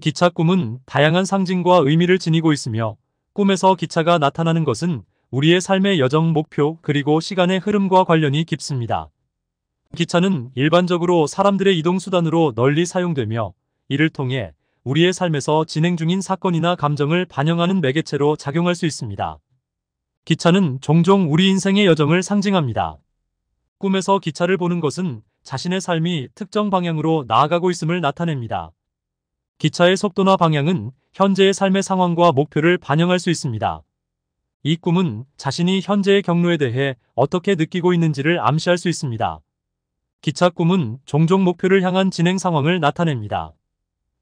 기차 꿈은 다양한 상징과 의미를 지니고 있으며 꿈에서 기차가 나타나는 것은 우리의 삶의 여정 목표 그리고 시간의 흐름과 관련이 깊습니다. 기차는 일반적으로 사람들의 이동수단으로 널리 사용되며 이를 통해 우리의 삶에서 진행 중인 사건이나 감정을 반영하는 매개체로 작용할 수 있습니다. 기차는 종종 우리 인생의 여정을 상징합니다. 꿈에서 기차를 보는 것은 자신의 삶이 특정 방향으로 나아가고 있음을 나타냅니다. 기차의 속도나 방향은 현재의 삶의 상황과 목표를 반영할 수 있습니다. 이 꿈은 자신이 현재의 경로에 대해 어떻게 느끼고 있는지를 암시할 수 있습니다. 기차 꿈은 종종 목표를 향한 진행 상황을 나타냅니다.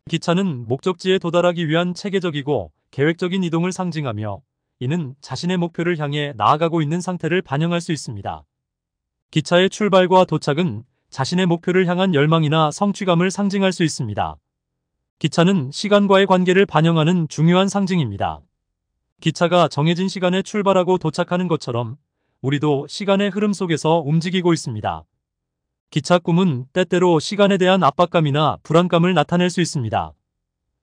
기차는 목적지에 도달하기 위한 체계적이고 계획적인 이동을 상징하며 이는 자신의 목표를 향해 나아가고 있는 상태를 반영할 수 있습니다. 기차의 출발과 도착은 자신의 목표를 향한 열망이나 성취감을 상징할 수 있습니다. 기차는 시간과의 관계를 반영하는 중요한 상징입니다. 기차가 정해진 시간에 출발하고 도착하는 것처럼 우리도 시간의 흐름 속에서 움직이고 있습니다. 기차 꿈은 때때로 시간에 대한 압박감이나 불안감을 나타낼 수 있습니다.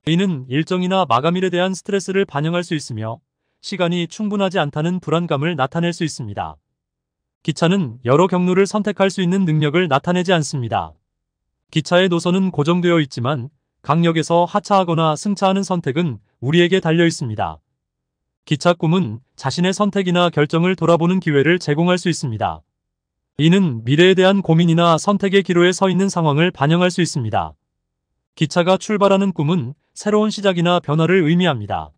이는 일정이나 마감일에 대한 스트레스를 반영할 수 있으며 시간이 충분하지 않다는 불안감을 나타낼 수 있습니다. 기차는 여러 경로를 선택할 수 있는 능력을 나타내지 않습니다. 기차의 노선은 고정되어 있지만 강력에서 하차하거나 승차하는 선택은 우리에게 달려 있습니다. 기차 꿈은 자신의 선택이나 결정을 돌아보는 기회를 제공할 수 있습니다. 이는 미래에 대한 고민이나 선택의 기로에 서 있는 상황을 반영할 수 있습니다. 기차가 출발하는 꿈은 새로운 시작이나 변화를 의미합니다.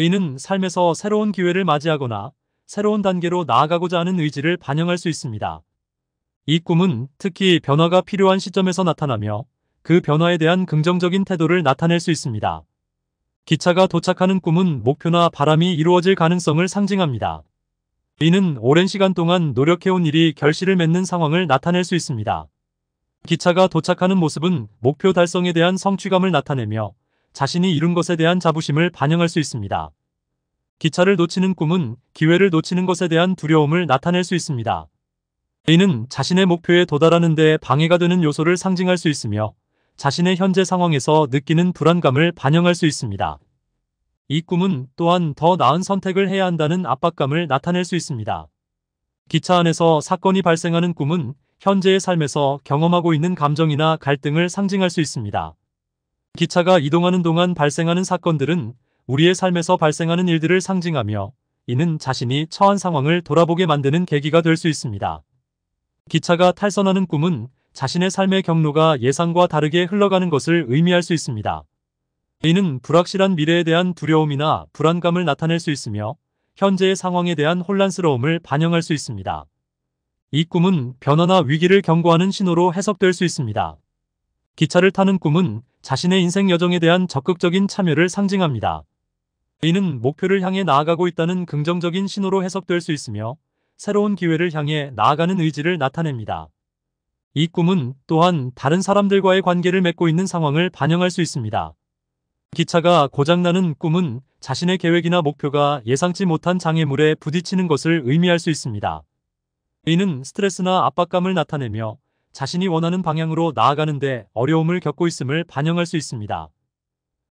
이는 삶에서 새로운 기회를 맞이하거나 새로운 단계로 나아가고자 하는 의지를 반영할 수 있습니다. 이 꿈은 특히 변화가 필요한 시점에서 나타나며 그 변화에 대한 긍정적인 태도를 나타낼 수 있습니다. 기차가 도착하는 꿈은 목표나 바람이 이루어질 가능성을 상징합니다. 이는 오랜 시간 동안 노력해온 일이 결실을 맺는 상황을 나타낼 수 있습니다. 기차가 도착하는 모습은 목표 달성에 대한 성취감을 나타내며 자신이 이룬 것에 대한 자부심을 반영할 수 있습니다. 기차를 놓치는 꿈은 기회를 놓치는 것에 대한 두려움을 나타낼 수 있습니다. 이는 자신의 목표에 도달하는 데 방해가 되는 요소를 상징할 수 있으며 자신의 현재 상황에서 느끼는 불안감을 반영할 수 있습니다. 이 꿈은 또한 더 나은 선택을 해야 한다는 압박감을 나타낼 수 있습니다. 기차 안에서 사건이 발생하는 꿈은 현재의 삶에서 경험하고 있는 감정이나 갈등을 상징할 수 있습니다. 기차가 이동하는 동안 발생하는 사건들은 우리의 삶에서 발생하는 일들을 상징하며 이는 자신이 처한 상황을 돌아보게 만드는 계기가 될 수 있습니다. 기차가 탈선하는 꿈은 자신의 삶의 경로가 예상과 다르게 흘러가는 것을 의미할 수 있습니다. a 는 불확실한 미래에 대한 두려움이나 불안감을 나타낼 수 있으며 현재의 상황에 대한 혼란스러움을 반영할 수 있습니다. 이 꿈은 변화나 위기를 경고하는 신호로 해석될 수 있습니다. 기차를 타는 꿈은 자신의 인생 여정에 대한 적극적인 참여를 상징합니다. a 는 목표를 향해 나아가고 있다는 긍정적인 신호로 해석될 수 있으며 새로운 기회를 향해 나아가는 의지를 나타냅니다. 이 꿈은 또한 다른 사람들과의 관계를 맺고 있는 상황을 반영할 수 있습니다. 기차가 고장나는 꿈은 자신의 계획이나 목표가 예상치 못한 장애물에 부딪히는 것을 의미할 수 있습니다. 이는 스트레스나 압박감을 나타내며 자신이 원하는 방향으로 나아가는데 어려움을 겪고 있음을 반영할 수 있습니다.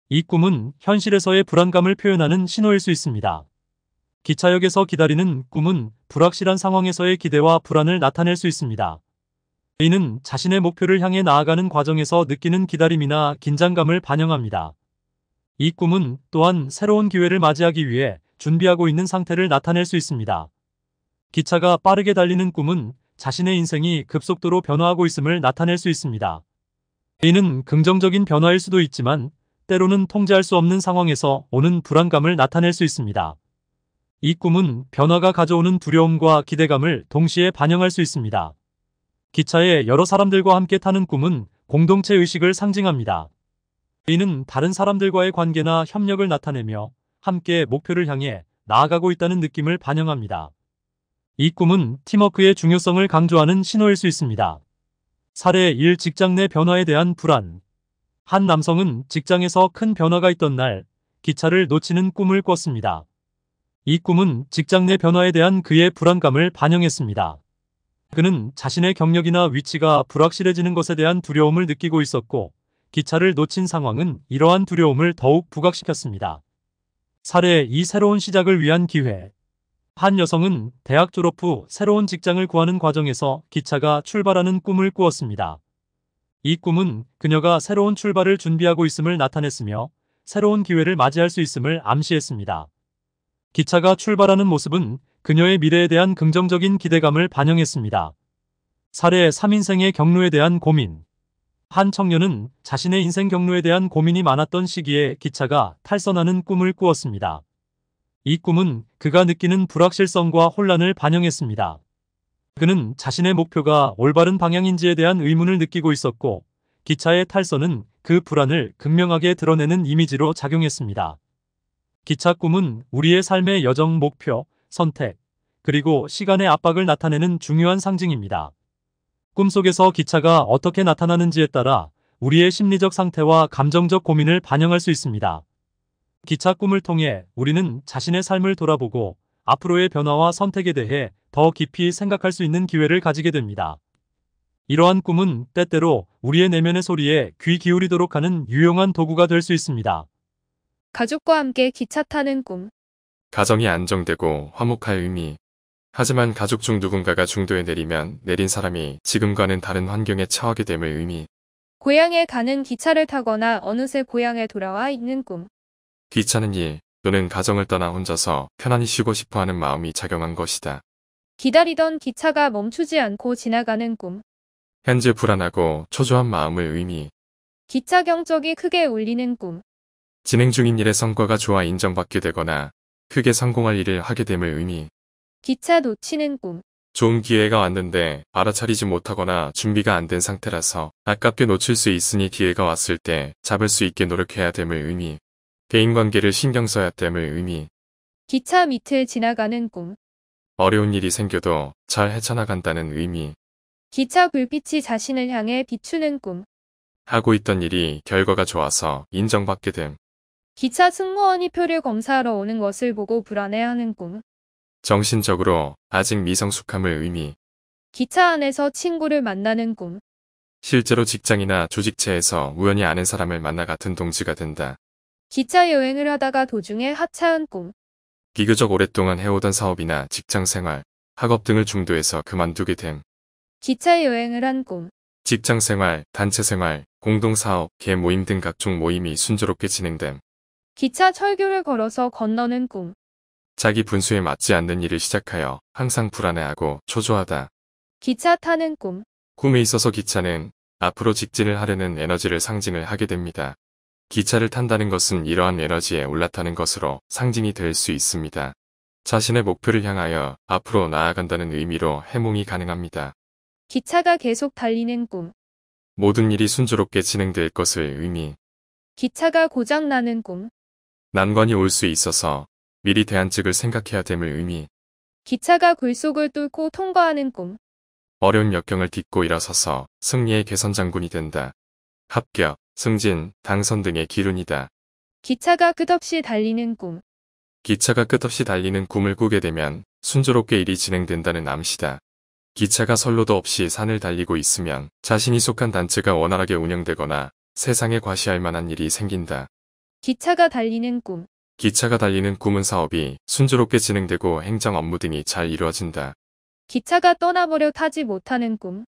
이 꿈은 현실에서의 불안감을 표현하는 신호일 수 있습니다. 기차역에서 기다리는 꿈은 불확실한 상황에서의 기대와 불안을 나타낼 수 있습니다. A는 자신의 목표를 향해 나아가는 과정에서 느끼는 기다림이나 긴장감을 반영합니다. 이 꿈은 또한 새로운 기회를 맞이하기 위해 준비하고 있는 상태를 나타낼 수 있습니다. 기차가 빠르게 달리는 꿈은 자신의 인생이 급속도로 변화하고 있음을 나타낼 수 있습니다. A는 긍정적인 변화일 수도 있지만 때로는 통제할 수 없는 상황에서 오는 불안감을 나타낼 수 있습니다. 이 꿈은 변화가 가져오는 두려움과 기대감을 동시에 반영할 수 있습니다. 기차에 여러 사람들과 함께 타는 꿈은 공동체 의식을 상징합니다. 이는 다른 사람들과의 관계나 협력을 나타내며 함께 목표를 향해 나아가고 있다는 느낌을 반영합니다. 이 꿈은 팀워크의 중요성을 강조하는 신호일 수 있습니다. 사례 1 직장 내 변화에 대한 불안 한 남성은 직장에서 큰 변화가 있던 날 기차를 놓치는 꿈을 꿨습니다. 이 꿈은 직장 내 변화에 대한 그의 불안감을 반영했습니다. 그는 자신의 경력이나 위치가 불확실해지는 것에 대한 두려움을 느끼고 있었고 기차를 놓친 상황은 이러한 두려움을 더욱 부각시켰습니다. 사례 이 새로운 시작을 위한 기회 한 여성은 대학 졸업 후 새로운 직장을 구하는 과정에서 기차가 출발하는 꿈을 꾸었습니다. 이 꿈은 그녀가 새로운 출발을 준비하고 있음을 나타냈으며 새로운 기회를 맞이할 수 있음을 암시했습니다. 기차가 출발하는 모습은 그녀의 미래에 대한 긍정적인 기대감을 반영했습니다. 사례 3인생의 경로에 대한 고민 한 청년은 자신의 인생 경로에 대한 고민이 많았던 시기에 기차가 탈선하는 꿈을 꾸었습니다. 이 꿈은 그가 느끼는 불확실성과 혼란을 반영했습니다. 그는 자신의 목표가 올바른 방향인지에 대한 의문을 느끼고 있었고 기차의 탈선은 그 불안을 극명하게 드러내는 이미지로 작용했습니다. 기차 꿈은 우리의 삶의 여정 목표, 선택, 그리고 시간의 압박을 나타내는 중요한 상징입니다. 꿈속에서 기차가 어떻게 나타나는지에 따라 우리의 심리적 상태와 감정적 고민을 반영할 수 있습니다. 기차 꿈을 통해 우리는 자신의 삶을 돌아보고 앞으로의 변화와 선택에 대해 더 깊이 생각할 수 있는 기회를 가지게 됩니다. 이러한 꿈은 때때로 우리의 내면의 소리에 귀 기울이도록 하는 유용한 도구가 될 수 있습니다. 가족과 함께 기차 타는 꿈 가정이 안정되고 화목할 의미. 하지만 가족 중 누군가가 중도에 내리면 내린 사람이 지금과는 다른 환경에 처하게 됨을 의미. 고향에 가는 기차를 타거나 어느새 고향에 돌아와 있는 꿈. 귀찮은 일 또는 가정을 떠나 혼자서 편안히 쉬고 싶어 하는 마음이 작용한 것이다. 기다리던 기차가 멈추지 않고 지나가는 꿈. 현재 불안하고 초조한 마음을 의미. 기차 경적이 크게 울리는 꿈. 진행 중인 일의 성과가 좋아 인정받게 되거나 크게 성공할 일을 하게 됨을 의미. 기차 놓치는 꿈. 좋은 기회가 왔는데 알아차리지 못하거나 준비가 안 된 상태라서 아깝게 놓칠 수 있으니 기회가 왔을 때 잡을 수 있게 노력해야 됨을 의미. 대인관계를 신경 써야 됨을 의미. 기차 밑을 지나가는 꿈. 어려운 일이 생겨도 잘 헤쳐나간다는 의미. 기차 불빛이 자신을 향해 비추는 꿈. 하고 있던 일이 결과가 좋아서 인정받게 됨. 기차 승무원이 표를 검사하러 오는 것을 보고 불안해하는 꿈. 정신적으로 아직 미성숙함을 의미. 기차 안에서 친구를 만나는 꿈. 실제로 직장이나 조직체에서 우연히 아는 사람을 만나 같은 동지가 된다. 기차 여행을 하다가 도중에 하차한 꿈. 비교적 오랫동안 해오던 사업이나 직장 생활, 학업 등을 중도해서 그만두게 됨. 기차 여행을 한 꿈. 직장 생활, 단체 생활, 공동사업, 개 모임 등 각종 모임이 순조롭게 진행됨. 기차 철교를 걸어서 건너는 꿈. 자기 분수에 맞지 않는 일을 시작하여 항상 불안해하고 초조하다. 기차 타는 꿈. 꿈에 있어서 기차는 앞으로 직진을 하려는 에너지를 상징을 하게 됩니다. 기차를 탄다는 것은 이러한 에너지에 올라타는 것으로 상징이 될 수 있습니다. 자신의 목표를 향하여 앞으로 나아간다는 의미로 해몽이 가능합니다. 기차가 계속 달리는 꿈. 모든 일이 순조롭게 진행될 것을 의미. 기차가 고장나는 꿈. 난관이 올 수 있어서 미리 대안책을 생각해야 됨을 의미. 기차가 굴속을 뚫고 통과하는 꿈. 어려운 역경을 딛고 일어서서 승리의 개선 장군이 된다. 합격, 승진, 당선 등의 기운이다 기차가 끝없이 달리는 꿈. 기차가 끝없이 달리는 꿈을 꾸게 되면 순조롭게 일이 진행된다는 암시다. 기차가 선로도 없이 산을 달리고 있으면 자신이 속한 단체가 원활하게 운영되거나 세상에 과시할 만한 일이 생긴다. 기차가 달리는 꿈. 기차가 달리는 꿈은 사업이 순조롭게 진행되고 행정 업무 등이 잘 이루어진다. 기차가 떠나버려 타지 못하는 꿈.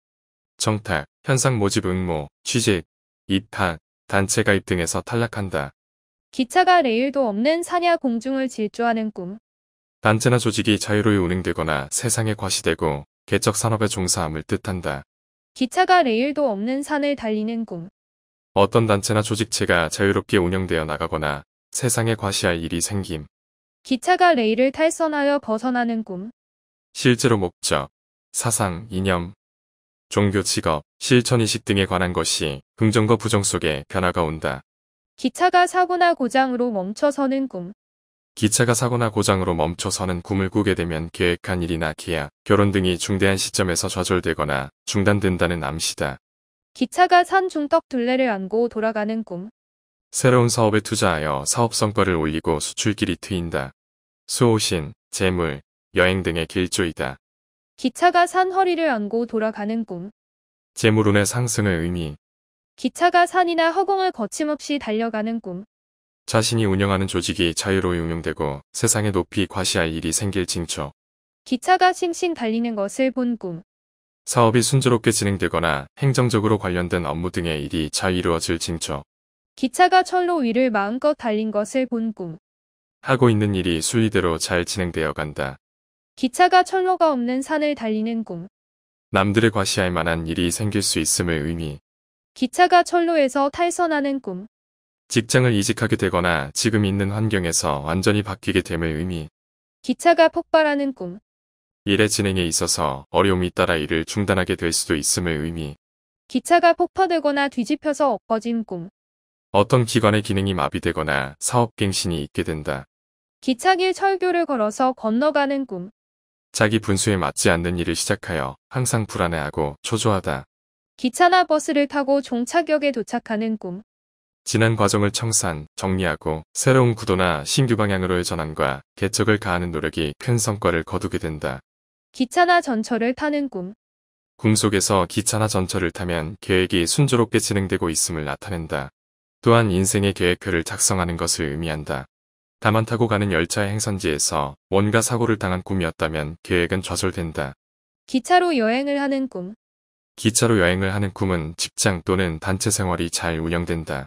정탁, 현상 모집 응모, 취직, 입학, 단체 가입 등에서 탈락한다. 기차가 레일도 없는 산야 공중을 질주하는 꿈. 단체나 조직이 자유로이 운행되거나 세상에 과시되고 개척 산업에 종사함을 뜻한다. 기차가 레일도 없는 산을 달리는 꿈. 어떤 단체나 조직체가 자유롭게 운영되어 나가거나 세상에 과시할 일이 생김. 기차가 레일을 탈선하여 벗어나는 꿈. 실제로 목적, 사상, 이념, 종교, 직업, 실천의식 등에 관한 것이 긍정과 부정 속에 변화가 온다. 기차가 사고나 고장으로 멈춰서는 꿈. 기차가 사고나 고장으로 멈춰서는 꿈을 꾸게 되면 계획한 일이나 계약, 결혼 등이 중대한 시점에서 좌절되거나 중단된다는 암시다. 기차가 산 중턱 둘레를 안고 돌아가는 꿈. 새로운 사업에 투자하여 사업 성과를 올리고 수출길이 트인다. 수호신, 재물, 여행 등의 길조이다. 기차가 산 허리를 안고 돌아가는 꿈. 재물운의 상승을 의미. 기차가 산이나 허공을 거침없이 달려가는 꿈. 자신이 운영하는 조직이 자유로이 운영되고 세상에 높이 과시할 일이 생길 징초 기차가 싱싱 달리는 것을 본 꿈. 사업이 순조롭게 진행되거나 행정적으로 관련된 업무 등의 일이 잘 이루어질 징조. 기차가 철로 위를 마음껏 달린 것을 본 꿈. 하고 있는 일이 수위대로 잘 진행되어 간다. 기차가 철로가 없는 산을 달리는 꿈. 남들을 과시할 만한 일이 생길 수 있음을 의미. 기차가 철로에서 탈선하는 꿈. 직장을 이직하게 되거나 지금 있는 환경에서 완전히 바뀌게 됨을 의미. 기차가 폭발하는 꿈. 일의 진행에 있어서 어려움이 따라 일을 중단하게 될 수도 있음을 의미. 기차가 폭파되거나 뒤집혀서 엎어진 꿈. 어떤 기관의 기능이 마비되거나 사업갱신이 있게 된다. 기차길 철교를 걸어서 건너가는 꿈. 자기 분수에 맞지 않는 일을 시작하여 항상 불안해하고 초조하다. 기차나 버스를 타고 종착역에 도착하는 꿈. 지난 과정을 청산, 정리하고 새로운 구도나 신규 방향으로의 전환과 개척을 가하는 노력이 큰 성과를 거두게 된다. 기차나 전철을 타는 꿈. 꿈속에서 기차나 전철을 타면 계획이 순조롭게 진행되고 있음을 나타낸다. 또한 인생의 계획표를 작성하는 것을 의미한다. 다만 타고 가는 열차의 행선지에서 뭔가 사고를 당한 꿈이었다면 계획은 좌절된다. 기차로 여행을 하는 꿈. 기차로 여행을 하는 꿈은 직장 또는 단체 생활이 잘 운영된다.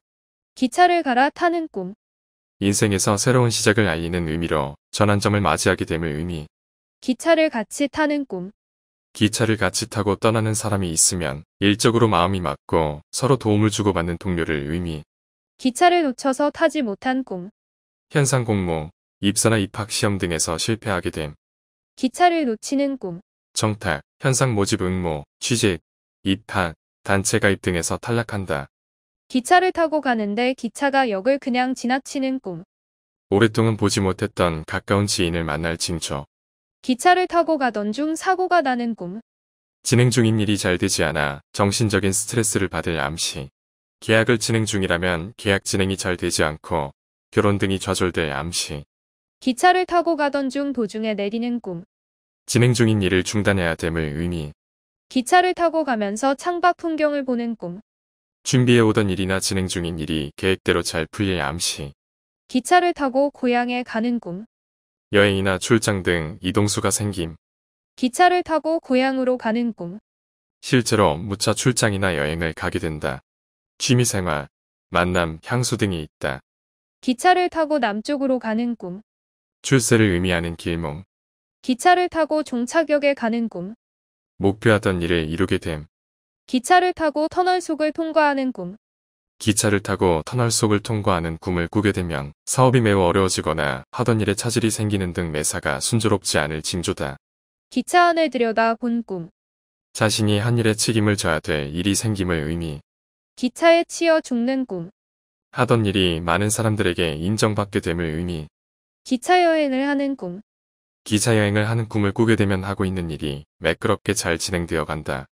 기차를 갈아 타는 꿈. 인생에서 새로운 시작을 알리는 의미로 전환점을 맞이하게 됨을 의미. 기차를 같이 타는 꿈. 기차를 같이 타고 떠나는 사람이 있으면 일적으로 마음이 맞고 서로 도움을 주고받는 동료를 의미. 기차를 놓쳐서 타지 못한 꿈. 현상 공모, 입사나 입학 시험 등에서 실패하게 됨. 기차를 놓치는 꿈. 정탁, 현상 모집 응모, 취직, 입학, 단체 가입 등에서 탈락한다. 기차를 타고 가는데 기차가 역을 그냥 지나치는 꿈. 오랫동안 보지 못했던 가까운 지인을 만날 징조. 기차를 타고 가던 중 사고가 나는 꿈. 진행 중인 일이 잘 되지 않아 정신적인 스트레스를 받을 암시. 계약을 진행 중이라면 계약 진행이 잘 되지 않고 결혼 등이 좌절될 암시. 기차를 타고 가던 중 도중에 내리는 꿈. 진행 중인 일을 중단해야 됨을 의미. 기차를 타고 가면서 창밖 풍경을 보는 꿈. 준비해오던 일이나 진행 중인 일이 계획대로 잘 풀릴 암시. 기차를 타고 고향에 가는 꿈. 여행이나 출장 등 이동수가 생김. 기차를 타고 고향으로 가는 꿈. 실제로 무차 출장이나 여행을 가게 된다. 취미생활, 만남, 향수 등이 있다. 기차를 타고 남쪽으로 가는 꿈. 출세를 의미하는 길몽. 기차를 타고 종착역에 가는 꿈. 목표하던 일을 이루게 됨. 기차를 타고 터널 속을 통과하는 꿈. 기차를 타고 터널 속을 통과하는 꿈을 꾸게 되면 사업이 매우 어려워지거나 하던 일에 차질이 생기는 등 매사가 순조롭지 않을 징조다. 기차 안을 들여다 본 꿈. 자신이 한 일에 책임을 져야 될 일이 생김을 의미. 기차에 치여 죽는 꿈. 하던 일이 많은 사람들에게 인정받게 됨을 의미. 기차 여행을 하는 꿈. 기차 여행을 하는 꿈을 꾸게 되면 하고 있는 일이 매끄럽게 잘 진행되어 간다.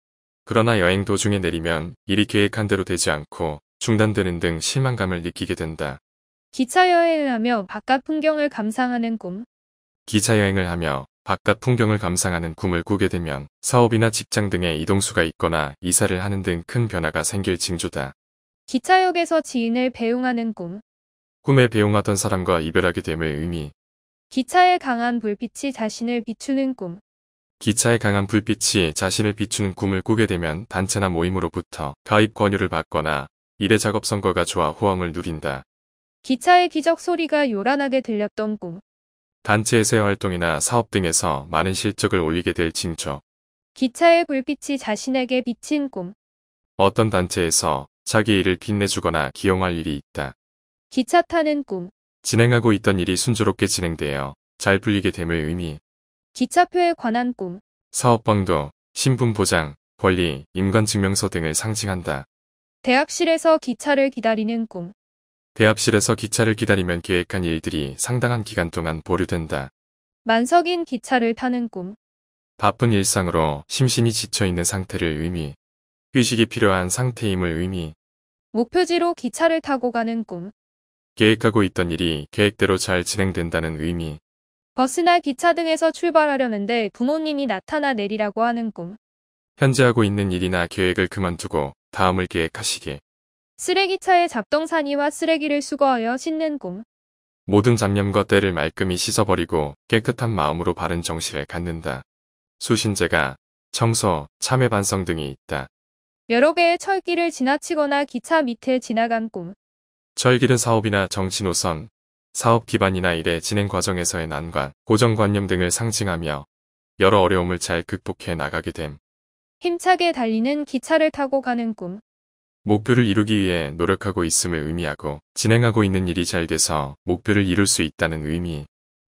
그러나 여행 도중에 내리면 일이 계획한 대로 되지 않고 중단되는 등 실망감을 느끼게 된다. 기차 여행을 하며 바깥 풍경을 감상하는 꿈. 기차 여행을 하며 바깥 풍경을 감상하는 꿈을 꾸게 되면 사업이나 직장 등의 이동수가 있거나 이사를 하는 등 큰 변화가 생길 징조다. 기차역에서 지인을 배웅하는 꿈. 꿈에 배웅하던 사람과 이별하게 됨을 의미. 기차의 강한 불빛이 자신을 비추는 꿈. 기차의 강한 불빛이 자신을 비추는 꿈을 꾸게 되면 단체나 모임으로부터 가입 권유를 받거나 이래 작업 선거가 좋아 호황을 누린다. 기차의 기적 소리가 요란하게 들렸던 꿈. 단체에서의 활동이나 사업 등에서 많은 실적을 올리게 될 징조. 기차의 불빛이 자신에게 비친 꿈. 어떤 단체에서 자기 일을 빛내주거나 기용할 일이 있다. 기차 타는 꿈. 진행하고 있던 일이 순조롭게 진행되어 잘 풀리게 됨을 의미. 기차표에 관한 꿈. 사업방도, 신분보장, 권리, 임관증명서 등을 상징한다. 대학실에서 기차를 기다리는 꿈. 대학실에서 기차를 기다리면 계획한 일들이 상당한 기간 동안 보류된다. 만석인 기차를 타는 꿈. 바쁜 일상으로 심신이 지쳐있는 상태를 의미. 휴식이 필요한 상태임을 의미. 목표지로 기차를 타고 가는 꿈. 계획하고 있던 일이 계획대로 잘 진행된다는 의미. 버스나 기차 등에서 출발하려는데 부모님이 나타나 내리라고 하는 꿈. 현재 하고 있는 일이나 계획을 그만두고 다음을 계획하시길. 쓰레기차에 잡동사니와 쓰레기를 수거하여 씻는 꿈. 모든 잡념과 때를 말끔히 씻어버리고 깨끗한 마음으로 바른 정신을 갖는다. 수신제가 청소, 참회 반성 등이 있다. 여러 개의 철길을 지나치거나 기차 밑에 지나간 꿈. 철길은 사업이나 정치노선 사업 기반이나 일의 진행 과정에서의 난관, 고정관념 등을 상징하며 여러 어려움을 잘 극복해 나가게 됨. 힘차게 달리는 기차를 타고 가는 꿈. 목표를 이루기 위해 노력하고 있음을 의미하고 진행하고 있는 일이 잘 돼서 목표를 이룰 수 있다는 의미.